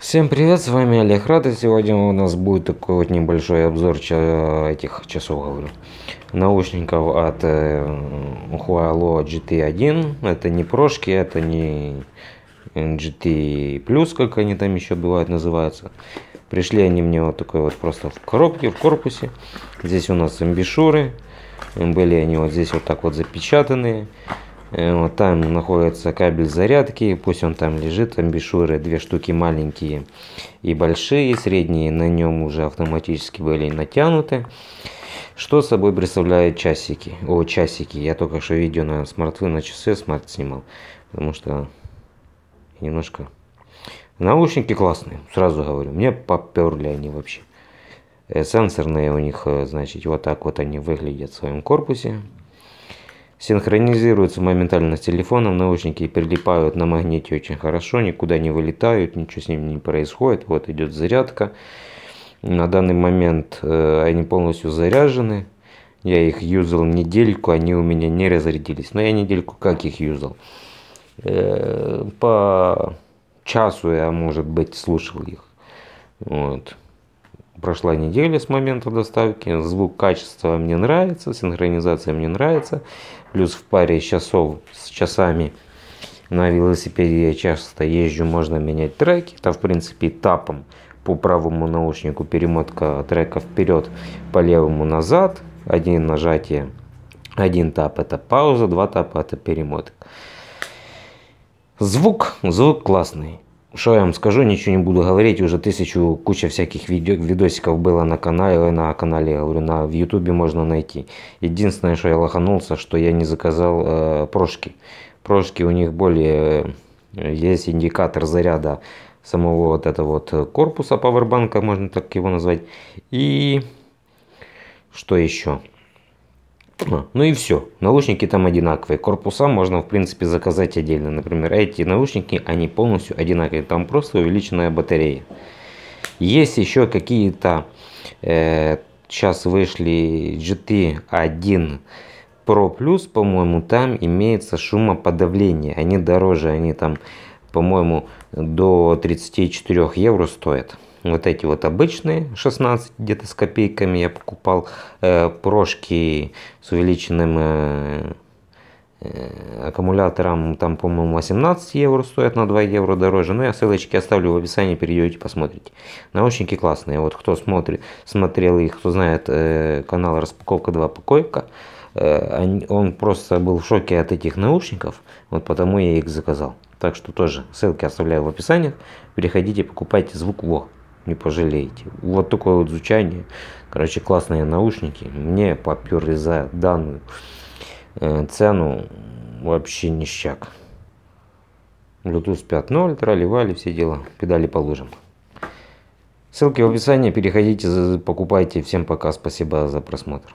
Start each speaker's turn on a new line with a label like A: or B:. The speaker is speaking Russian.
A: Всем привет, с вами Олег Рада. Сегодня у нас будет такой вот небольшой обзор ча этих часов, говорю, наушников от э, Huawei GT1. Это не прошки, это не GT+, Plus, как они там еще бывают называются. Пришли они мне вот такой вот просто в коробке, в корпусе. Здесь у нас амбишуры. Были они вот здесь вот так вот запечатанные. Э, вот там находится кабель зарядки, пусть он там лежит, амбишюры, две штуки маленькие и большие, средние на нем уже автоматически были натянуты. Что собой представляют часики? О, часики, я только что видео на смартфон, на часы смарт снимал, потому что немножко... Наушники классные, сразу говорю, мне поперли они вообще. Э, сенсорные у них, э, значит, вот так вот они выглядят в своем корпусе синхронизируются моментально с телефоном, наушники прилипают на магните очень хорошо, никуда не вылетают, ничего с ними не происходит, вот идет зарядка. На данный момент э, они полностью заряжены, я их юзал недельку, они у меня не разрядились, но я недельку как их юзал? Э, по часу я, может быть, слушал их. Вот прошла неделя с момента доставки, звук качества мне нравится, синхронизация мне нравится, плюс в паре часов с часами на велосипеде я часто езжу, можно менять треки, это в принципе тапом по правому наушнику перемотка трека вперед, по левому назад, один нажатие, один тап это пауза, два тапа это перемотка. Звук, звук классный. Что я вам скажу, ничего не буду говорить. уже тысячу куча всяких видосиков было на канале, на канале, говорю, на, в Ютубе можно найти. Единственное, что я лоханулся, что я не заказал э, прошки. Прошки у них более, э, есть индикатор заряда самого вот этого вот корпуса пауэрбанка, можно так его назвать. И что еще? нужно. Ну и все. Наушники там одинаковые. Корпуса можно в принципе заказать отдельно. Например, эти наушники, они полностью одинаковые. Там просто увеличенная батарея. Есть еще какие-то... Э, сейчас вышли GT1 Pro Plus, по-моему, там имеется шумоподавление. Они дороже, они там, по-моему, до 34 евро стоят вот эти вот обычные 16 где-то с копейками я покупал э, прошки с увеличенным э, э аккумулятором там по-моему 18 евро стоят на 2 евро дороже но ну, я ссылочки оставлю в описании перейдете посмотрите наушники классные вот кто смотрит смотрел их кто знает э, канал распаковка 2 покойка э, он просто был в шоке от этих наушников вот потому я их заказал так что тоже ссылки оставляю в описании. Переходите, покупайте звук ВО не пожалеете. Вот такое вот звучание. Короче, классные наушники. Мне поперли за данную э, цену вообще ништяк. Bluetooth 5.0, тролливали все дела, педали положим. Ссылки в описании, переходите, покупайте. Всем пока, спасибо за просмотр.